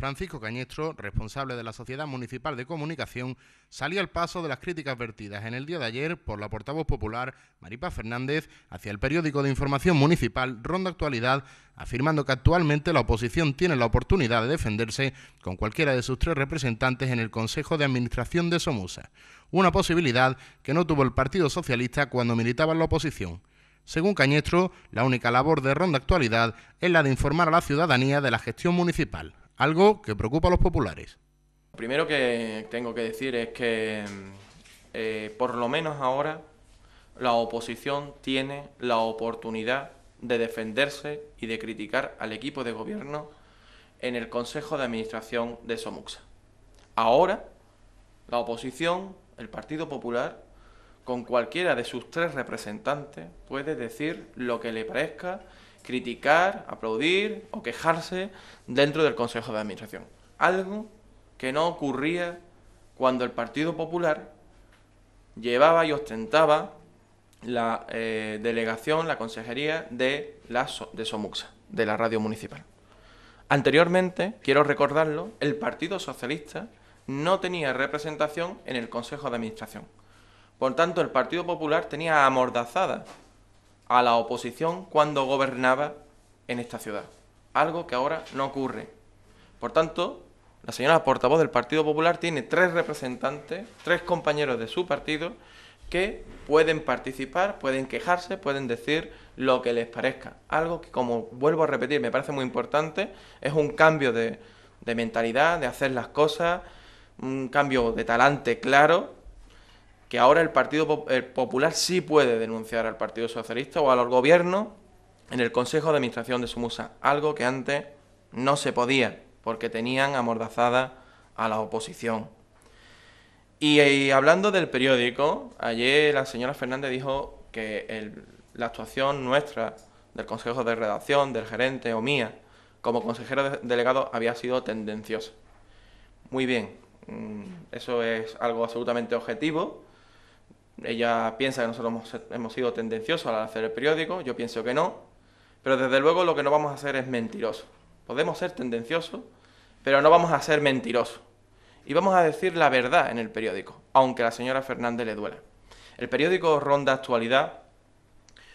Francisco Cañestro, responsable de la Sociedad Municipal de Comunicación, salió al paso de las críticas vertidas en el día de ayer por la portavoz popular Maripa Fernández hacia el periódico de información municipal Ronda Actualidad, afirmando que actualmente la oposición tiene la oportunidad de defenderse con cualquiera de sus tres representantes en el Consejo de Administración de Somusa, una posibilidad que no tuvo el Partido Socialista cuando militaba en la oposición. Según Cañestro, la única labor de Ronda Actualidad es la de informar a la ciudadanía de la gestión municipal algo que preocupa a los populares. Lo primero que tengo que decir es que mm, eh, por lo menos ahora la oposición tiene la oportunidad de defenderse y de criticar al equipo de gobierno en el Consejo de Administración de Somuxa. Ahora, la oposición, el Partido Popular, con cualquiera de sus tres representantes, puede decir lo que le parezca criticar, aplaudir o quejarse dentro del Consejo de Administración. Algo que no ocurría cuando el Partido Popular llevaba y ostentaba la eh, delegación, la consejería de, la de Somuxa, de la radio municipal. Anteriormente, quiero recordarlo, el Partido Socialista no tenía representación en el Consejo de Administración. Por tanto, el Partido Popular tenía amordazada a la oposición cuando gobernaba en esta ciudad. Algo que ahora no ocurre. Por tanto, la señora portavoz del Partido Popular tiene tres representantes, tres compañeros de su partido, que pueden participar, pueden quejarse, pueden decir lo que les parezca. Algo que, como vuelvo a repetir, me parece muy importante, es un cambio de, mentalidad, de hacer las cosas, un cambio de talante claro que ahora el Partido Popular sí puede denunciar al Partido Socialista o al gobierno en el Consejo de Administración de Sumusa, algo que antes no se podía, porque tenían amordazada a la oposición. Y, hablando del periódico, ayer la señora Fernández dijo que la actuación nuestra, del Consejo de Redacción, del gerente o mía, como consejero de, delegado, había sido tendenciosa. Muy bien, mm, eso es algo absolutamente objetivo ella piensa que nosotros hemos, sido tendenciosos al hacer el periódico, yo pienso que no, pero desde luego lo que no vamos a hacer es mentiroso. Podemos ser tendenciosos, pero no vamos a ser mentirosos. Y vamos a decir la verdad en el periódico, aunque a la señora Fernández le duela. El periódico Ronda Actualidad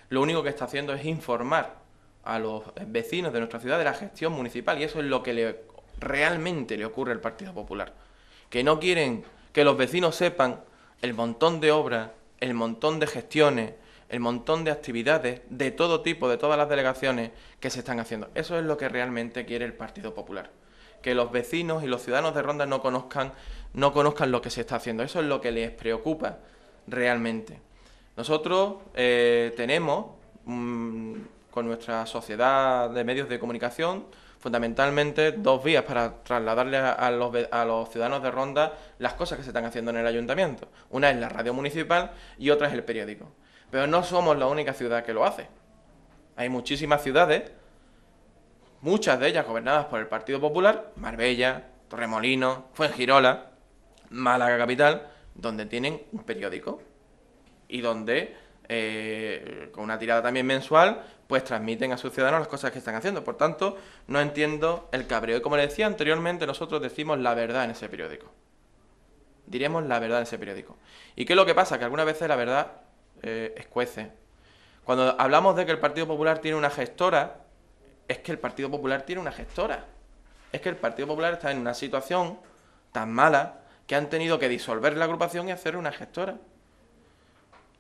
lo único que está haciendo es informar a los vecinos de nuestra ciudad de la gestión municipal y eso es lo que le, realmente le ocurre al Partido Popular. Que no quieren que los vecinos sepan el montón de obras, el montón de gestiones, el montón de actividades de todo tipo, de todas las delegaciones que se están haciendo. Eso es lo que realmente quiere el Partido Popular. Que los vecinos y los ciudadanos de Ronda no conozcan, no conozcan lo que se está haciendo. Eso es lo que les preocupa realmente. Nosotros eh, tenemos mm, con nuestra sociedad de medios de comunicación, fundamentalmente dos vías para trasladarle a los, ciudadanos de Ronda las cosas que se están haciendo en el ayuntamiento. Una es la radio municipal y otra es el periódico. Pero no somos la única ciudad que lo hace. Hay muchísimas ciudades, muchas de ellas gobernadas por el Partido Popular, Marbella, Torremolinos, Fuengirola, Málaga Capital, donde tienen un periódico y donde eh, con una tirada también mensual, pues transmiten a sus ciudadanos las cosas que están haciendo. Por tanto, no entiendo el cabreo. Y como le decía anteriormente, nosotros decimos la verdad en ese periódico. Diremos la verdad en ese periódico. ¿Y qué es lo que pasa? Que algunas veces la verdad eh, escuece. Cuando hablamos de que el Partido Popular tiene una gestora, es que el Partido Popular tiene una gestora. Es que el Partido Popular está en una situación tan mala que han tenido que disolver la agrupación y hacer una gestora.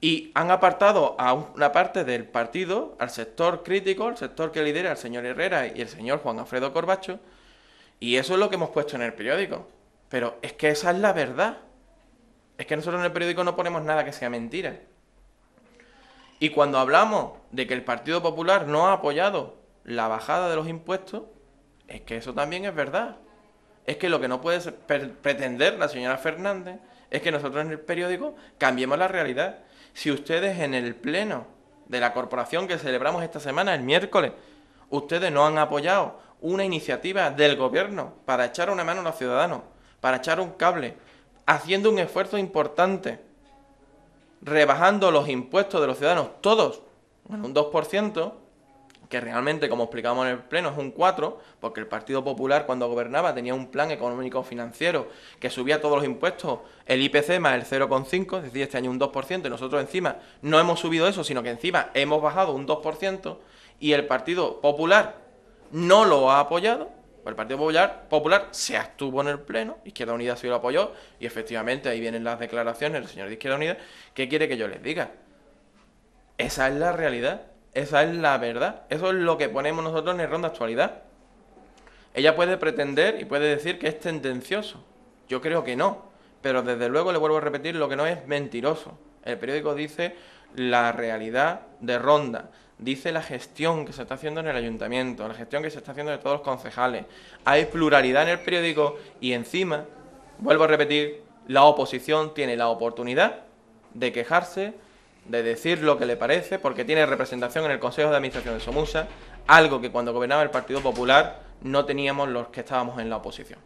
Y han apartado a una parte del partido, al sector crítico, al sector que lidera el señor Herrera y el señor Juan Alfredo Corbacho, y eso es lo que hemos puesto en el periódico. Pero es que esa es la verdad. Es que nosotros en el periódico no ponemos nada que sea mentira. Y cuando hablamos de que el Partido Popular no ha apoyado la bajada de los impuestos, es que eso también es verdad. Es que lo que no puede pretender la señora Fernández es que nosotros en el periódico cambiemos la realidad. Si ustedes en el pleno de la corporación que celebramos esta semana, el miércoles, ustedes no han apoyado una iniciativa del gobierno para echar una mano a los ciudadanos, para echar un cable, haciendo un esfuerzo importante, rebajando los impuestos de los ciudadanos, todos, en un 2%, que realmente, como explicábamos en el Pleno, es un 4, porque el Partido Popular cuando gobernaba tenía un plan económico financiero que subía todos los impuestos, el IPC más el 0,5, es decir, este año un 2%, y nosotros encima no hemos subido eso, sino que encima hemos bajado un 2%, y el Partido Popular no lo ha apoyado, pues el Partido Popular, Popular se abstuvo en el Pleno, Izquierda Unida sí lo apoyó, y efectivamente ahí vienen las declaraciones del señor de Izquierda Unida, ¿qué quiere que yo les diga? Esa es la realidad. Esa es la verdad. Eso es lo que ponemos nosotros en ronda actualidad. Ella puede pretender y puede decir que es tendencioso. Yo creo que no. Pero desde luego le vuelvo a repetir lo que no es mentiroso. El periódico dice la realidad de Ronda. Dice la gestión que se está haciendo en el ayuntamiento, la gestión que se está haciendo de todos los concejales. Hay pluralidad en el periódico y encima, vuelvo a repetir, la oposición tiene la oportunidad de quejarse, de decir lo que le parece, porque tiene representación en el Consejo de Administración de Somusa, algo que cuando gobernaba el Partido Popular no teníamos los que estábamos en la oposición.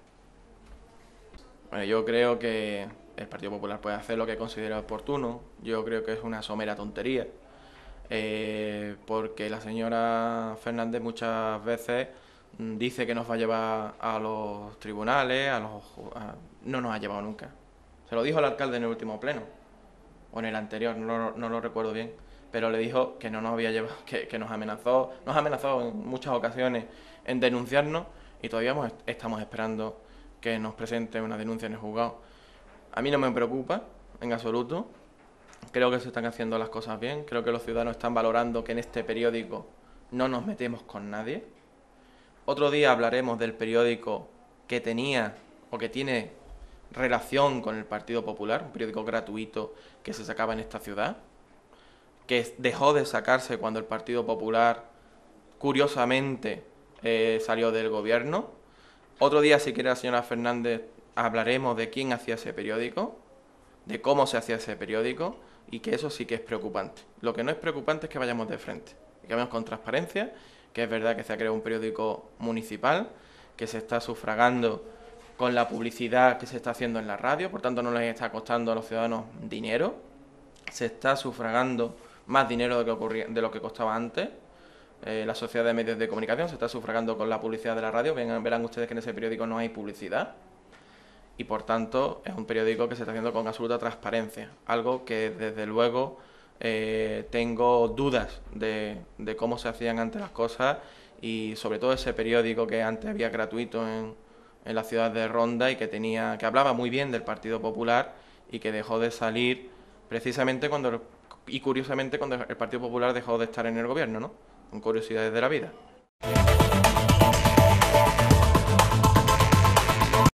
yo creo que el Partido Popular puede hacer lo que considera oportuno, yo creo que es una somera tontería, eh, porque la señora Fernández muchas veces mm, dice que nos va a llevar a los tribunales, a los... no nos ha llevado nunca. Se lo dijo el alcalde en el último pleno o en el anterior, no lo, recuerdo bien, pero le dijo que no nos había llevado, que, nos amenazó, nos amenazó en muchas ocasiones en denunciarnos y todavía estamos esperando que nos presente una denuncia en el juzgado. A mí no me preocupa en absoluto, creo que se están haciendo las cosas bien, creo que los ciudadanos están valorando que en este periódico no nos metemos con nadie. Otro día hablaremos del periódico que tenía o que tiene relación con el Partido Popular, un periódico gratuito que se sacaba en esta ciudad, que dejó de sacarse cuando el Partido Popular, curiosamente, eh, salió del gobierno. Otro día, si quiere la señora Fernández, hablaremos de quién hacía ese periódico, de cómo se hacía ese periódico, y que eso sí que es preocupante. Lo que no es preocupante es que vayamos de frente, que vayamos con transparencia, que es verdad que se ha creado un periódico municipal, que se está sufragando con la publicidad que se está haciendo en la radio, por tanto no les está costando a los ciudadanos dinero, se está sufragando más dinero de, que de lo que costaba antes. Eh, la sociedad de medios de comunicación se está sufragando con la publicidad de la radio. verán ustedes que en ese periódico no hay publicidad. Y por tanto, es un periódico que se está haciendo con absoluta transparencia. Algo que desde luego eh, tengo dudas de, de cómo se hacían antes las cosas. Y sobre todo ese periódico que antes había gratuito en, en la ciudad de Ronda y que tenía que hablaba muy bien del Partido Popular y que dejó de salir precisamente cuando y curiosamente cuando el Partido Popular dejó de estar en el gobierno, ¿no? Con curiosidades de la vida.